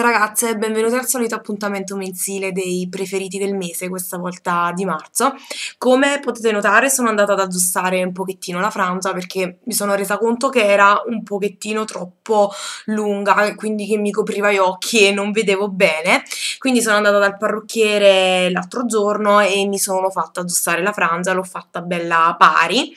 Ciao ragazze, benvenute al solito appuntamento mensile dei preferiti del mese, questa volta di marzo. Come potete notare sono andata ad aggiustare un pochettino la franza perché mi sono resa conto che era un pochettino troppo lunga, quindi che mi copriva gli occhi e non vedevo bene. Quindi sono andata dal parrucchiere l'altro giorno e mi sono fatta aggiustare la franza, l'ho fatta bella pari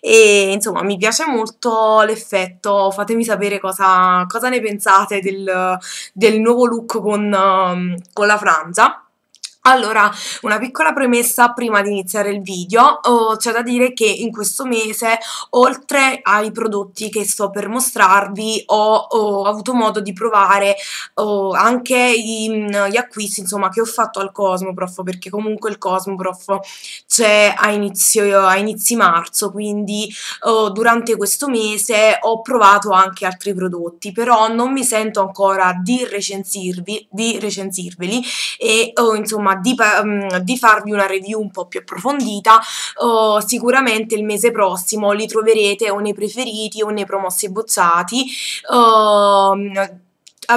e insomma mi piace molto l'effetto, fatemi sapere cosa, cosa ne pensate del, del nuovo look con, um, con la franza allora, una piccola premessa prima di iniziare il video, oh, c'è da dire che in questo mese, oltre ai prodotti che sto per mostrarvi, ho, ho avuto modo di provare oh, anche i, mm, gli acquisti insomma, che ho fatto al Cosmoprof, perché comunque il Cosmoprof c'è a, inizio, a inizi marzo, quindi oh, durante questo mese ho provato anche altri prodotti, però non mi sento ancora di recensirvi, di recensirveli e oh, insomma di, mm, di, farvi una review un po' più approfondita uh, sicuramente il mese prossimo li troverete o nei preferiti o nei promossi e bozzati uh,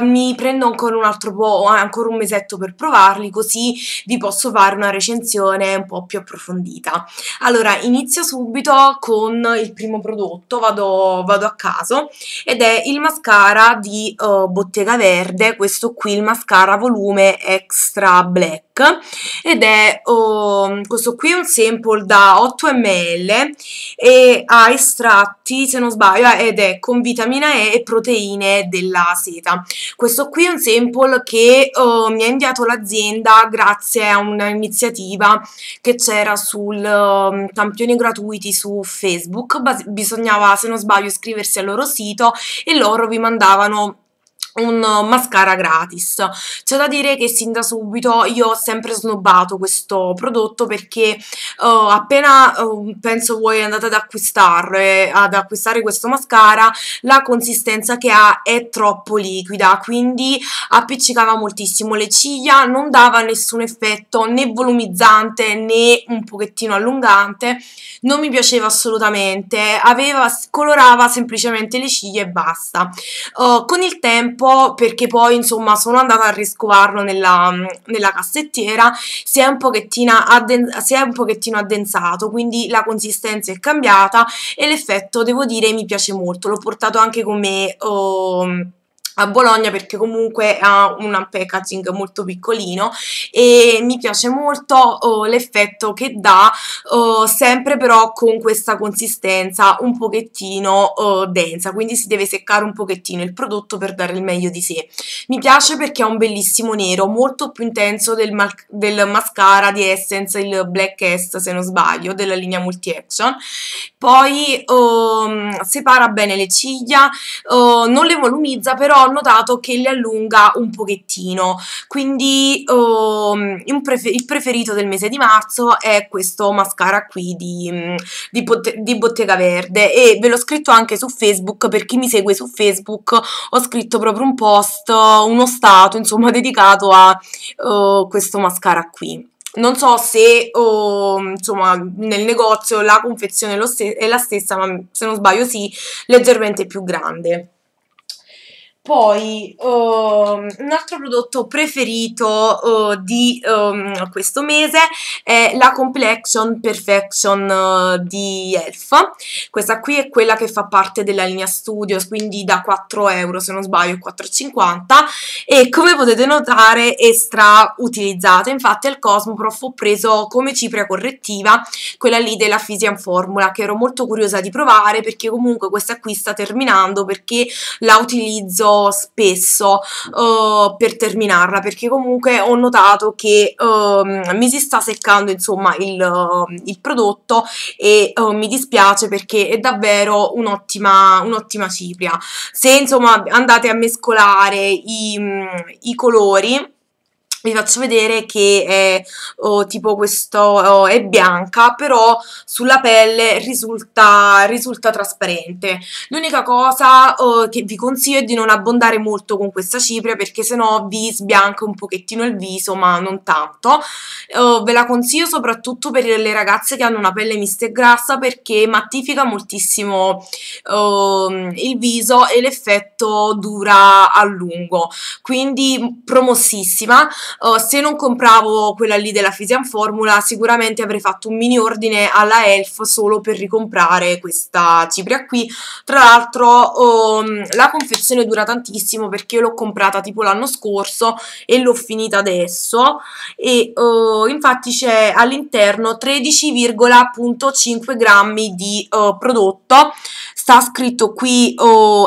mi prendo ancora un altro po', eh, ancora un mesetto per provarli, così vi posso fare una recensione un po' più approfondita. Allora, inizio subito con il primo prodotto, vado, vado a caso, ed è il mascara di uh, Bottega Verde, questo qui, il mascara volume extra black ed è oh, questo qui è un sample da 8 ml e ha estratti se non sbaglio ed è con vitamina E e proteine della seta questo qui è un sample che oh, mi ha inviato l'azienda grazie a un'iniziativa che c'era sul um, campioni gratuiti su Facebook Bas bisognava se non sbaglio iscriversi al loro sito e loro vi mandavano un mascara gratis. C'è da dire che sin da subito io ho sempre snobbato questo prodotto perché uh, appena uh, penso voi andate ad acquistare, ad acquistare questo mascara, la consistenza che ha è troppo liquida, quindi appiccicava moltissimo le ciglia, non dava nessun effetto né volumizzante né un pochettino allungante, non mi piaceva assolutamente, aveva, colorava semplicemente le ciglia e basta. Uh, con il tempo po' perché poi insomma sono andata a riscovarlo nella, nella cassettiera, si è, adden- si è, un pochettino addensato, quindi la consistenza è cambiata e l'effetto devo dire mi piace molto, l'ho portato anche con me... Oh, a Bologna perché comunque ha un packaging molto piccolino e mi piace molto oh, l'effetto che dà oh, sempre però con questa consistenza un pochettino oh, densa quindi si deve seccare un pochettino il prodotto per dare il meglio di sé mi piace perché ha un bellissimo nero molto più intenso del, del mascara di Essence il Black Est se non sbaglio della linea Multi Action poi oh, separa bene le ciglia oh, non le volumizza però ho notato che li allunga un pochettino, quindi ehm, um, prefer il preferito del mese di marzo è questo mascara qui di, mm, di, di Bottega Verde e ve l'ho scritto anche su Facebook, per chi mi segue su Facebook ho scritto proprio un post, uno stato insomma dedicato a uh, questo mascara qui non so se oh, insomma, nel negozio la confezione è la stessa, ma se non sbaglio sì, leggermente più grande. Poi uh, un altro prodotto preferito uh, di um, questo mese è la Complexion Perfection uh, di ELF. Questa qui è quella che fa parte della linea Studios, quindi da 4 euro se non sbaglio, 4,50 e come potete notare è stra utilizzata Infatti al Cosmoprof ho preso come cipria correttiva quella lì della Physician Formula che ero molto curiosa di provare perché comunque questa qui sta terminando perché la utilizzo spesso uh, per terminarla perché comunque ho notato che uh, mi si sta seccando insomma il, uh, il prodotto e eh, mi dispiace perché è davvero un'ottima un'ottima cipria se insomma andate a mescolare i, mm, i colori vi faccio vedere che è oh, tipo questo, oh, è bianca, però sulla pelle risulta, risulta trasparente. L'unica cosa oh, che vi consiglio è di non abbondare molto con questa cipria perché sennò vi sbianca un pochettino il viso, ma non tanto. Oh, ve la consiglio soprattutto per le ragazze che hanno una pelle mista e grassa perché mattifica moltissimo oh, il viso e l'effetto dura a lungo, quindi promossissima uh, se non compravo quella lì della Fisian Formula sicuramente avrei fatto un mini ordine alla Elf solo per ricomprare questa cipria qui tra l'altro um, la confezione dura tantissimo perché l'ho comprata tipo l'anno scorso e l'ho finita adesso e uh, infatti c'è all'interno 13,5 grammi di uh, prodotto sta scritto qui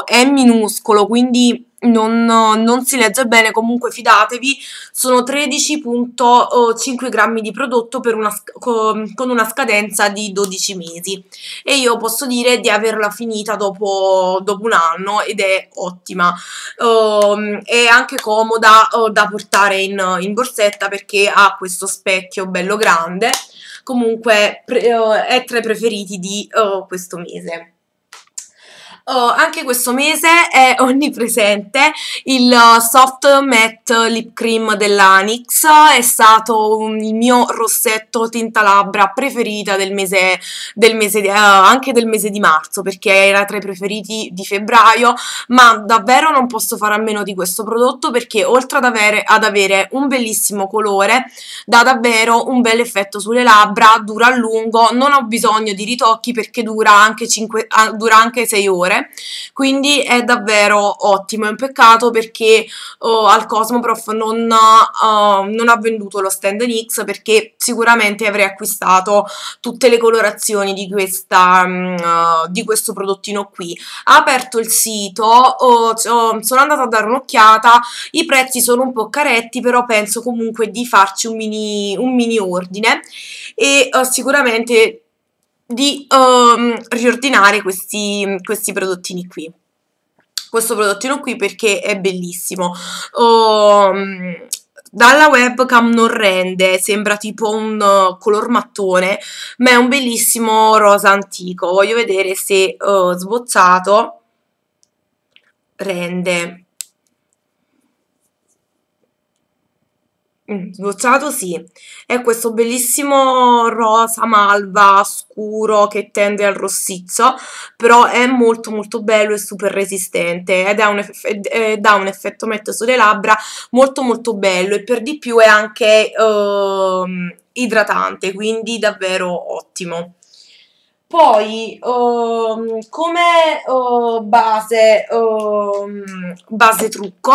è minuscolo quindi non, non, si legge bene, comunque fidatevi, sono 13.5 grammi di prodotto una, con una scadenza di 12 mesi e io posso dire di averla finita dopo, dopo un anno ed è ottima, um, è anche comoda uh, da portare in, in borsetta perché ha questo specchio bello grande, comunque pre, uh, è tra i preferiti di uh, questo mese. Oh, anche questo mese è onnipresente il uh, soft matte lip cream della è stato un, il mio rossetto tinta labbra preferita del mese, del mese di, uh, anche del mese di marzo perché era tra i preferiti di febbraio, ma davvero non posso fare a meno di questo prodotto perché oltre ad avere, ad avere un bellissimo colore dà davvero un bel effetto sulle labbra, dura a lungo, non ho bisogno di ritocchi perché dura anche, 5, ah, dura anche 6 ore quindi è davvero ottimo, è un peccato perché uh, al Cosmoprof non, uh, non ha venduto lo stand NX perché sicuramente avrei acquistato tutte le colorazioni di, questa, um, di questo prodottino qui. Ha aperto il sito, oh, sono andata a dare un'occhiata, i prezzi sono un po' caretti, però penso comunque di farci un mini, un mini ordine e uh, sicuramente di um, riordinare questi, questi prodottini qui questo prodottino qui perché è bellissimo oh, dalla webcam non rende, sembra tipo un color mattone, ma è un bellissimo rosa antico. Voglio vedere se uh, sbozzato rende. Sbocciato mm, sì, è questo bellissimo rosa malva scuro che tende al rossiccio, però è molto molto bello e super resistente ed ha un, eff ed ha eh, un effetto metto sulle labbra molto molto bello e per di più è anche uh, idratante, quindi davvero ottimo. Poi, um, come uh, base, um, base, trucco,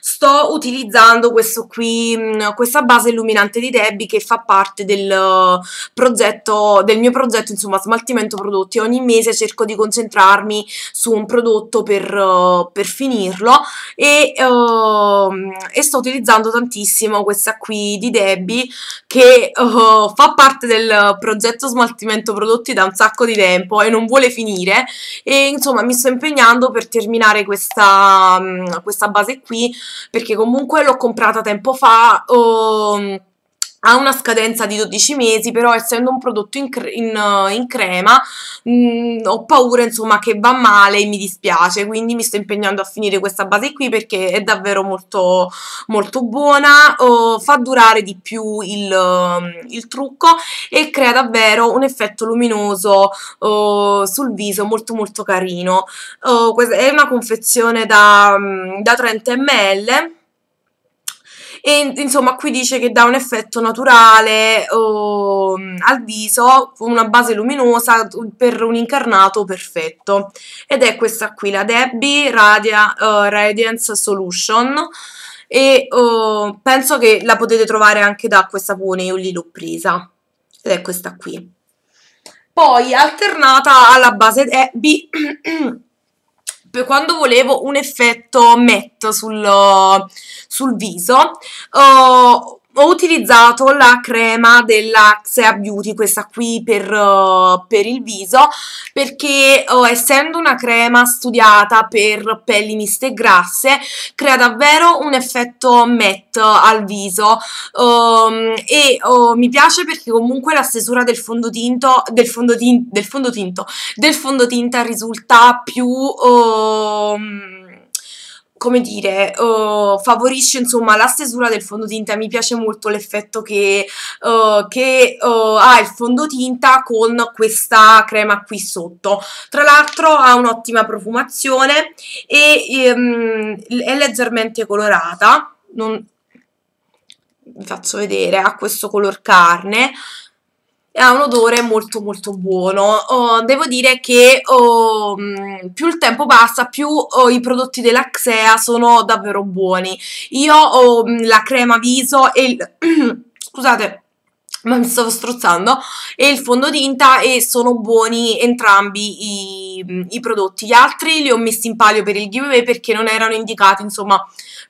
sto utilizzando questo qui, mm, questa base illuminante di Debbie che fa parte del, progetto, del mio progetto, insomma, smaltimento prodotti. Ogni mese cerco di concentrarmi su un prodotto per, uh, per finirlo e, uh, e, sto utilizzando tantissimo questa qui di Debbie che eh, fa parte del progetto smaltimento prodotti da un sacco sacco di tempo e non vuole finire e insomma mi sto impegnando per terminare questa, questa base qui perché comunque l'ho comprata tempo fa. Oh, ha una scadenza di 12 mesi, però essendo un prodotto in, cre in, eh, in crema mh, mm, ho paura insomma che va male e mi dispiace, quindi mi sto impegnando a finire questa base qui perché è davvero molto, molto buona, uh, fa durare di più il, mm, il, trucco e crea davvero un effetto luminoso uh, sul viso molto molto carino. è una confezione da, mm, da 30 ml e insomma qui dice che dà un effetto naturale oh, al viso una base luminosa per un incarnato perfetto ed è questa qui la Debbie Radia, uh, Radiance Solution e uh, penso che la potete trovare anche da questa Pone, io lì l'ho presa ed è questa qui poi alternata alla base Debbie quando volevo un effetto matte sul, sul viso, uh, ho utilizzato la crema della Xea Beauty, questa qui per, eh, per il viso, perché uh, essendo una crema studiata per pelli miste e grasse, crea davvero un effetto matte al viso um, e uh, mi piace perché comunque la stesura del fondotinto, del, fondotin del fondotinto, del fondotinta risulta più... Um, come dire, uh, favorisce insomma la stesura del fondotinta, mi piace molto l'effetto che, uh, che uh, ha il fondotinta con questa crema qui sotto, tra l'altro ha un'ottima profumazione e um, è leggermente colorata, non... vi faccio vedere, ha questo color carne, ha un odore molto molto buono. Oh, devo dire che oh, mm, più il tempo passa, più oh, i prodotti della Xea sono davvero buoni. Io ho oh, mm, la crema viso e il... scusate ma mi stavo strozzando, e il fondotinta e sono buoni entrambi i, i, prodotti. Gli altri li ho messi in palio per il giveaway perché non erano indicati, insomma,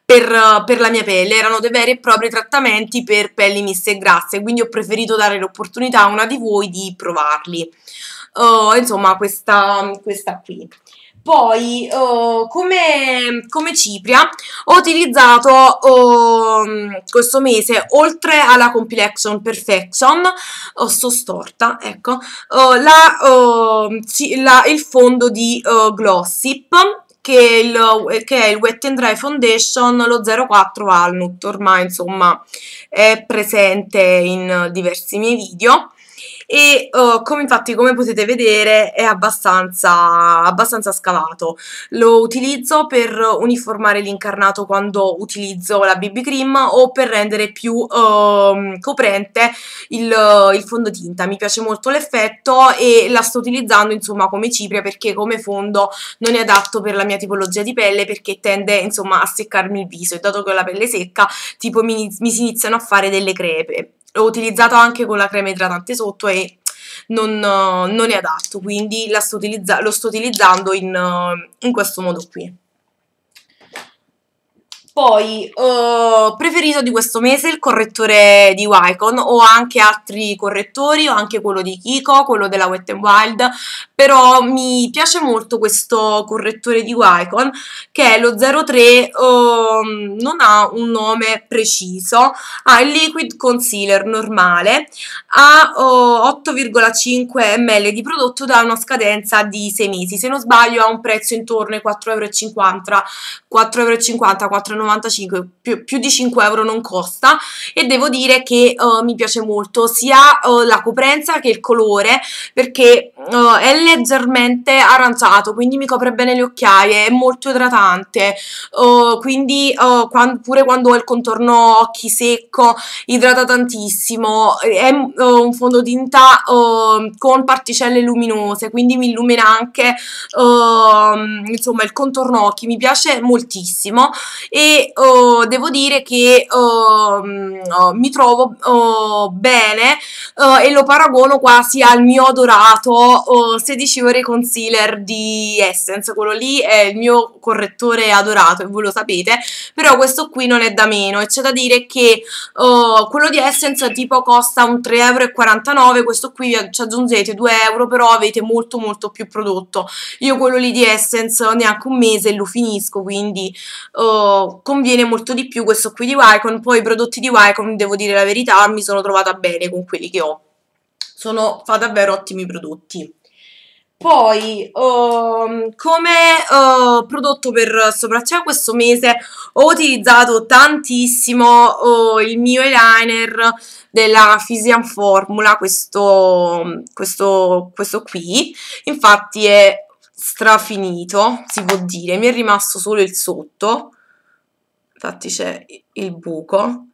per, per la mia pelle, erano dei veri e propri trattamenti per pelli miste e grasse, quindi ho preferito dare l'opportunità a una di voi di provarli. Uh, insomma, questa, questa qui. Poi, oh, come, come, cipria, ho utilizzato oh, questo mese, oltre alla compilation Perfection, oh, sto storta, ecco, eh, la, ehm, la, il fondo di eh, Glossip, che è, il, che è, il, Wet and Dry Foundation, lo 04 Walnut, ormai insomma è presente in diversi miei video e uh, come infatti come potete vedere è abbastanza, abbastanza scavato lo utilizzo per uniformare l'incarnato quando utilizzo la BB cream o per rendere più uh, coprente il, il, fondotinta mi piace molto l'effetto e la sto utilizzando insomma come cipria perché come fondo non è adatto per la mia tipologia di pelle perché tende insomma a seccarmi il viso e dato che ho la pelle secca tipo mi, mi si iniziano a fare delle crepe l'ho utilizzato anche con la crema idratante sotto e non, non è adatto, quindi sto lo sto utilizzando in, in questo modo qui. Poi ho eh, preferito di questo mese il correttore di Wycon, ho anche altri correttori, ho anche quello di Kiko, quello della Wet n Wild, però mi piace molto questo correttore di Wycon che è lo 03, um, ehm, non ha un nome preciso, ha il liquid concealer normale, ha uh, 8,5 ml di prodotto da una scadenza di 6 mesi, se non sbaglio ha un prezzo intorno ai 4,50 4,50 4,90 più, più, di 5 euro non costa e devo dire che uh, mi piace molto sia uh, la coprenza che il colore perché uh, è leggermente aranciato quindi mi copre bene le occhiaie è molto idratante quindi quando, pure quando ho il contorno occhi secco idrata tantissimo è un fondotinta con particelle luminose quindi mi illumina anche ehm, insomma il contorno occhi mi piace moltissimo e oh, devo dire che oh, mm, oh, mi trovo oh, bene oh, e lo paragono quasi al mio adorato 16 ore concealer di Essence, quello lì è il mio correttore adorato e voi lo sapete, però questo qui non è da meno e c'è da dire che quello di Essence tipo costa un 3,49€, questo qui eh, ci aggiungete 2 euro però avete molto molto più prodotto, io quello lì di Essence neanche un mese lo finisco quindi... Oh, conviene molto di più questo qui di Wycon, poi i prodotti di Wycon, devo dire la verità, mi sono trovata bene con quelli che ho. Sono, fa davvero ottimi prodotti. Poi, uh, come uh, prodotto per sopracciglia questo mese ho utilizzato tantissimo uh, il mio eyeliner della Physician Formula, questo, questo, questo qui, infatti è strafinito, si può dire, mi è rimasto solo il sotto, infatti c'è il buco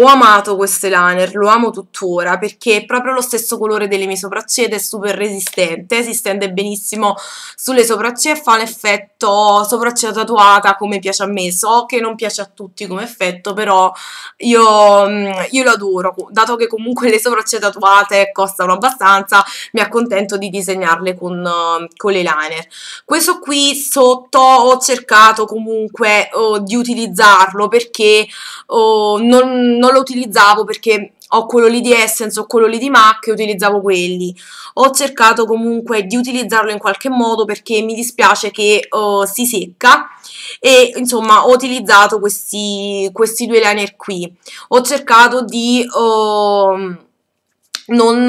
ho amato questo liner, lo amo tuttora perché è proprio lo stesso colore delle mie sopracciglia ed è super resistente, si stende benissimo sulle sopracciglia e fa l'effetto sopracciglia tatuata come piace a me. So che non piace a tutti come effetto, però io, mm, io lo adoro, dato che comunque le sopracciglia tatuate costano abbastanza, mi accontento di disegnarle con, mm, con le liner. Questo qui sotto ho cercato comunque oh, di utilizzarlo perché oh, non, non non lo utilizzavo perché ho quello lì di Essence, ho quello lì di MAC e utilizzavo quelli. Ho cercato comunque di utilizzarlo in qualche modo perché mi dispiace che uh, si secca e insomma ho utilizzato questi, questi due liner qui. Ho cercato di... Uh, non,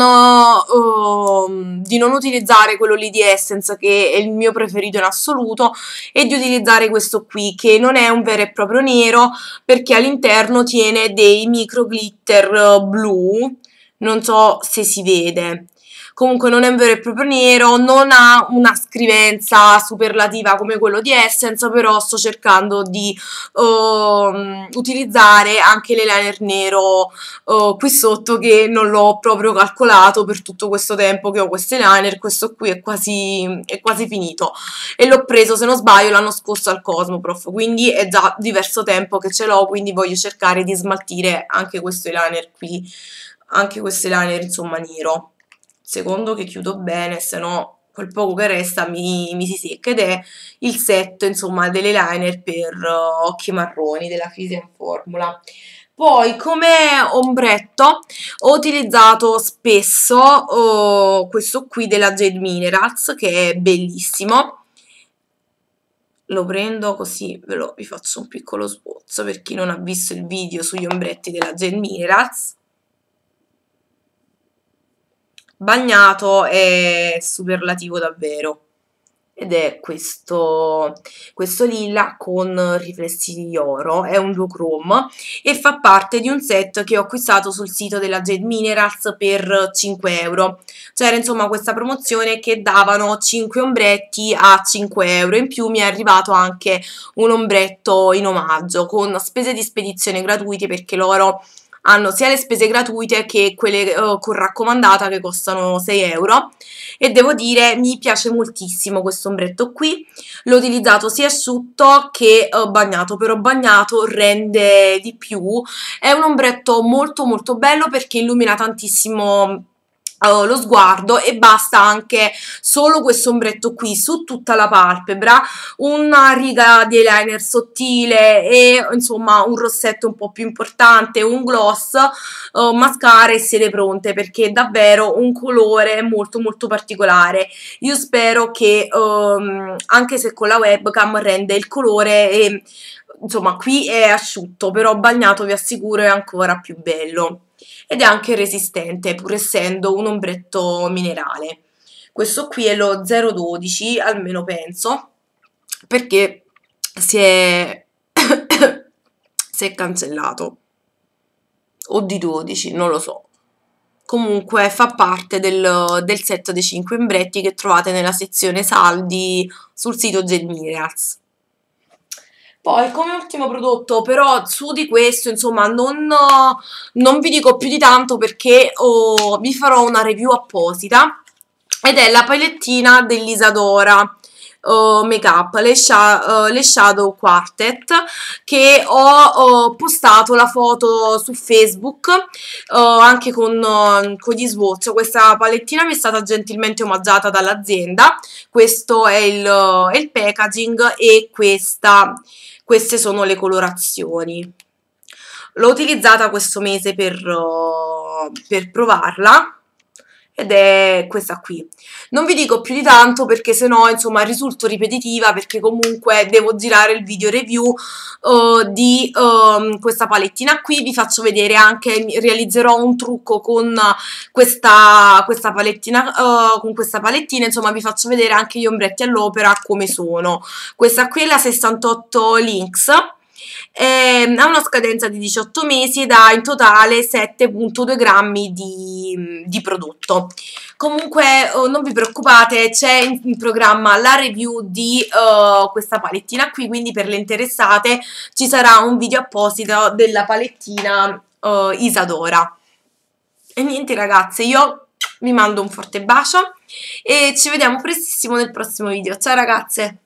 uh, di non utilizzare quello lì di Essence che è il mio preferito in assoluto e di utilizzare questo qui che non è un vero e proprio nero perché all'interno tiene dei micro glitter eh, blu non so se si vede comunque non è un vero e proprio nero, non ha una scrivenza superlativa come quello di Essence, però sto cercando di uh, utilizzare anche l'eyeliner nero uh, qui sotto che non l'ho proprio calcolato per tutto questo tempo che ho questo eyeliner, questo qui è quasi, è quasi finito e l'ho preso se non sbaglio l'anno scorso al Cosmoprof, quindi è già diverso tempo che ce l'ho, quindi voglio cercare di smaltire anche questo eyeliner qui, anche questo eyeliner insomma nero secondo che chiudo bene, se no quel poco che resta mi, mi si secca ed è il set insomma delle liner per uh, occhi marroni della Fisian Formula. Poi come ombretto ho utilizzato spesso oh, questo qui della Jade Minerals che è bellissimo. Lo prendo così ve lo, vi faccio un piccolo sbozzo per chi non ha visto il video sugli ombretti della Jade Minerals bagnato è superlativo davvero. Ed è questo, questo lilla con riflessi di oro, è un duochrome e fa parte di un set che ho acquistato sul sito della Jade Minerals per 5 euro. C'era insomma questa promozione che davano 5 ombretti a 5 euro, in più mi è arrivato anche un ombretto in omaggio con spese di spedizione gratuite perché loro hanno sia le spese gratuite che quelle uh, con raccomandata che costano 6 euro e devo dire mi piace moltissimo questo ombretto qui l'ho utilizzato sia asciutto che uh, bagnato però bagnato rende di più è un ombretto molto molto bello perché illumina tantissimo lo sguardo e basta anche solo questo ombretto qui su tutta la palpebra una riga di eyeliner sottile e insomma un rossetto un po' più importante un gloss uh, mascara e siete pronte perché è davvero un colore molto molto particolare io spero che um, anche se con la webcam rende il colore e, insomma qui è asciutto però bagnato vi assicuro è ancora più bello ed è anche resistente pur essendo un ombretto minerale. Questo qui è lo 012, almeno penso, perché si è, si è cancellato. O di 12, non lo so comunque fa parte del, del, set dei 5 ombretti che trovate nella sezione saldi sul sito Zen Minerals. Poi, come ultimo prodotto, però, su di questo, insomma, non, non vi dico più di tanto perché oh, vi farò una review apposita. Ed è la palettina dell'Isadora uh, make up, le, sha uh, le, shadow quartet che ho uh, postato la foto su Facebook eh, anche con, eh, con, gli swatch, questa palettina mi è stata gentilmente omaggiata dall'azienda, questo è il, è il, packaging e questa, queste sono le colorazioni. L'ho utilizzata questo mese per, per provarla ed è questa qui. Non vi dico più di tanto perché sennò insomma risulto ripetitiva perché comunque devo girare il video review uh, di uh, questa palettina qui, vi faccio vedere anche, realizzerò un trucco con questa, questa palettina, uh, con questa palettina, insomma vi faccio vedere anche gli ombretti all'opera come sono. Questa qui è la 68 Links. Ehm, ha una scadenza di 18 mesi ed ha in totale 7.2 grammi di, di prodotto. Comunque oh, non vi preoccupate, c'è in, in, programma la review di uh, questa palettina qui, quindi per le interessate ci sarà un video apposito della palettina uh, Isadora. E niente ragazze, io vi mando un forte bacio e ci vediamo prestissimo nel prossimo video. Ciao ragazze!